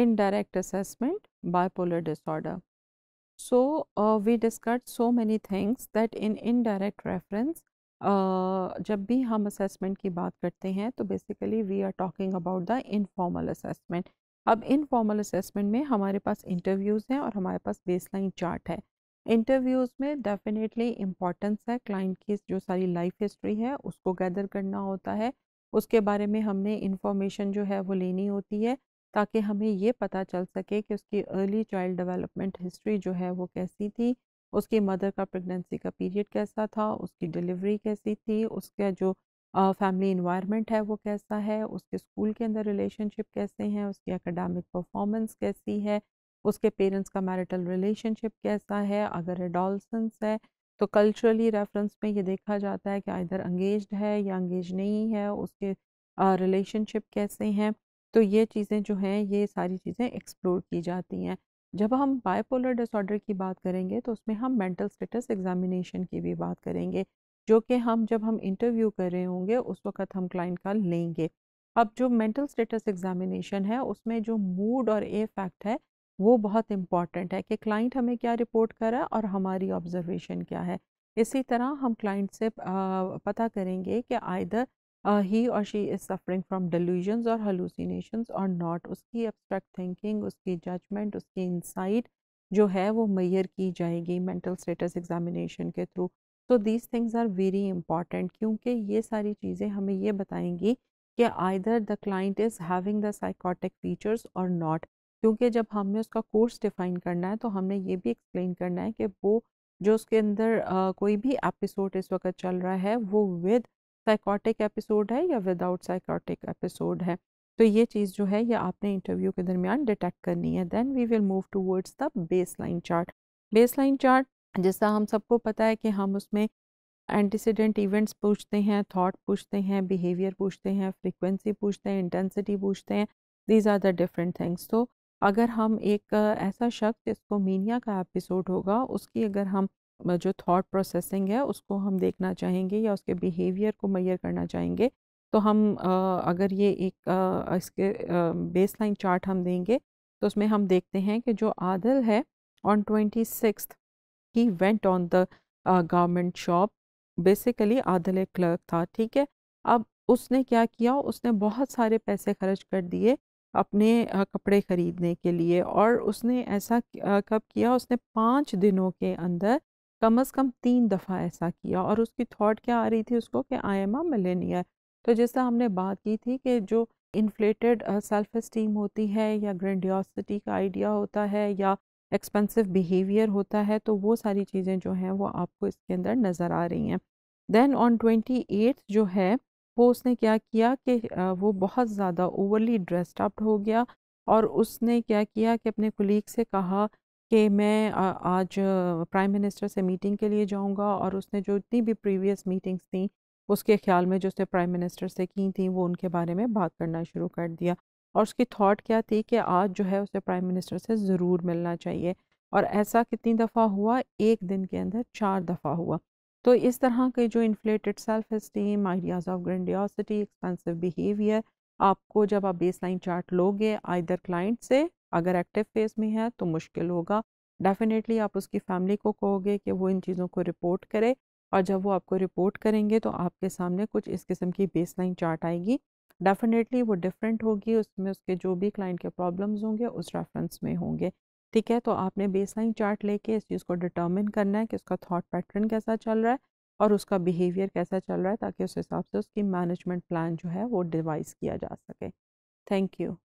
indirect assessment bipolar disorder. So, uh, we discussed so many things that in indirect reference uh, जब भी हम assessment की बात करते हैं तो basically we are talking about the informal assessment. अब informal assessment में हमारे पास interviews हैं और हमारे पास baseline chart है इंटरव्यूज़ में डेफिनेटली इम्पॉर्टेंस है क्लाइंट की जो सारी लाइफ हिस्ट्री है उसको गैदर करना होता है उसके बारे में हमने इन्फॉर्मेशन जो है वो लेनी होती है ताकि हमें ये पता चल सके कि उसकी अर्ली चाइल्ड डेवलपमेंट हिस्ट्री जो है वो कैसी थी उसकी मदर का प्रेगनेंसी का पीरियड कैसा था उसकी डिलीवरी कैसी थी उसका जो फैमिली uh, इन्वायरमेंट है वो कैसा है उसके स्कूल के अंदर रिलेशनशिप कैसे हैं उसकी एकेडमिक परफॉर्मेंस कैसी है उसके पेरेंट्स का मैरिटल रिलेशनशिप कैसा है अगर एडोलसेंस है तो कल्चरली रेफरेंस में ये देखा जाता है कि इधर अंगेज है या अंगेज नहीं है उसके रिलेशनशिप uh, कैसे हैं तो ये चीज़ें जो हैं ये सारी चीज़ें एक्सप्लोर की जाती हैं जब हम बायपोलर डिसऑर्डर की बात करेंगे तो उसमें हम मेंटल स्टेटस एग्जामिनेशन की भी बात करेंगे जो कि हम जब हम इंटरव्यू कर रहे होंगे उस वक्त हम क्लाइंट का लेंगे अब जो मेंटल स्टेटस एग्जामिनेशन है उसमें जो मूड और ए फैक्ट है वो बहुत इम्पॉर्टेंट है कि क्लाइंट हमें क्या रिपोर्ट करा और हमारी ऑब्जर्वेशन क्या है इसी तरह हम क्लाइंट से पता करेंगे कि either uh, he or she is suffering from delusions or hallucinations or not उसकी abstract thinking उसकी judgment उसकी insight जो है वो मैयर की जाएगी mental status examination के through तो these things are very important क्योंकि ये सारी चीज़ें हमें ये बताएंगी कि either the client is having the psychotic features और नॉट क्योंकि जब हमने उसका कोर्स डिफाइन करना है तो हमने ये भी एक्सप्लेन करना है कि वो जो उसके अंदर आ, कोई भी एपिसोड इस वक्त चल रहा है वो विद साइकोटिक एपिसोड है या विदाउट साइकोटिक एपिसोड है तो ये चीज़ जो है ये आपने इंटरव्यू के दरमियान डिटेक्ट करनी है then we will move towards the base line chart base line chart जैसा हम सबको पता है कि हम उसमें एंटीसीडेंट इवेंट्स पूछते हैं थॉट पूछते हैं बिहेवियर पूछते हैं फ्रीक्वेंसी पूछते हैं इंटेंसिटी पूछते हैं these are the different things तो अगर हम एक ऐसा शख्स जिसको मीनिया का एपिसोड होगा उसकी अगर हम जो थॉट प्रोसेसिंग है उसको हम देखना चाहेंगे या उसके बिहेवियर को मैयर करना चाहेंगे तो हम अगर ये एक इसके बेस लाइन चार्ट हम देंगे तो उसमें हम देखते हैं कि जो आदिल है on twenty six he went on the government shop basically Adil एक क्लर्क था ठीक है अब उसने क्या किया उसने बहुत सारे पैसे खर्च कर दिए अपने कपड़े ख़रीदने के लिए और उसने ऐसा कब किया उसने पाँच दिनों के अंदर कम अज़ कम तीन दफ़ा ऐसा किया और उसकी थाट क्या आ रही थी उसको कि आई एम आ मिलेनियर तो जैसे हमने बात की थी कि जो इन्फ्लेटेड सेल्फ इस्टीम होती है या ग्रेंडियोसिटी का आइडिया होता है या एक्सपेंसिव बिहेवियर होता है तो वो सारी चीज़ें जो हैं वो आपको इसके अंदर नज़र आ रही हैं देन ऑन ट्वेंटी एट जो है वो उसने क्या किया कि वो बहुत ज़्यादा ओवरली ड्रेस्ड अप हो गया और उसने क्या किया कि अपने कुलीग से कहा कि मैं आज प्राइम मिनिस्टर से मीटिंग के लिए जाऊंगा और उसने जो इतनी भी प्रीवियस मीटिंग्स थी उसके ख्याल में जो उसने प्राइम मिनिस्टर से की थी वो उनके बारे में बात करना शुरू कर दिया और उसकी थॉट क्या थी कि आज जो है उसे प्राइम मिनिस्टर से ज़रूर मिलना चाहिए और ऐसा कितनी दफ़ा हुआ एक दिन के अंदर चार दफ़ा हुआ तो इस तरह के जो inflated self esteem ideas of grandiosity expensive behaviour आपको जब आप बेस लाइन चार्ट लोगे आइदर क्लाइंट से अगर एक्टिव फेज़ में है तो मुश्किल होगा डेफिनेटली आप उसकी फैमिली को कहोगे कि वो इन चीज़ों को रिपोर्ट करे और जब वो आपको रिपोर्ट करेंगे तो आपके सामने कुछ इस किस्म की बेस लाइन चार्ट आएगी डेफिनेटली वो डिफरेंट होगी उसमें उसके जो भी क्लाइंट के प्रॉब्लम्स होंगे उस रेफरेंस में होंगे ठीक है तो आपने बेस लाइन चार्ट लेके इस चीज़ को डिटर्मिन करना है कि उसका थाट पैटर्न कैसा चल रहा है और उसका बिहेवियर कैसा चल रहा है ताकि उस हिसाब से उसकी मैनेजमेंट प्लान जो है वो डिवाइस किया जा सके थैंक यू